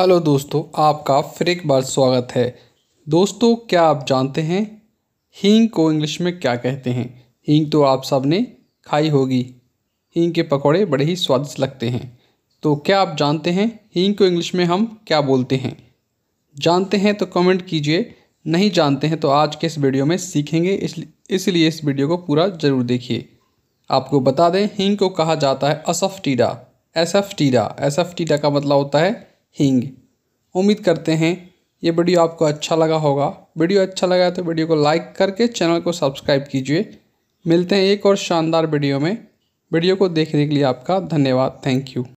hello दोस्तों आपका फिर एक बार स्वागत है दोस्तों क्या आप जानते हैं हींग को इंग्लिश में क्या कहते हैं हींग तो आप सब ने खाई होगी हींग के पकौड़े बड़े ही स्वादिष्ट लगते हैं तो क्या आप जानते हैं हींग को इंग्लिश में हम क्या बोलते हैं जानते हैं तो कमेंट कीजिए नहीं जानते हैं तो आज के इस वीडियो में सीखेंगे इसलिए इस वीडियो को पूरा ज़रूर देखिए आपको बता दें हींग को कहा जाता है असफ टीडा एसफ टीडा एसफ टीडा का मतलब होता है हींग उम्मीद करते हैं ये वीडियो आपको अच्छा लगा होगा वीडियो अच्छा लगा तो वीडियो को लाइक करके चैनल को सब्सक्राइब कीजिए मिलते हैं एक और शानदार वीडियो में वीडियो को देखने के लिए आपका धन्यवाद थैंक यू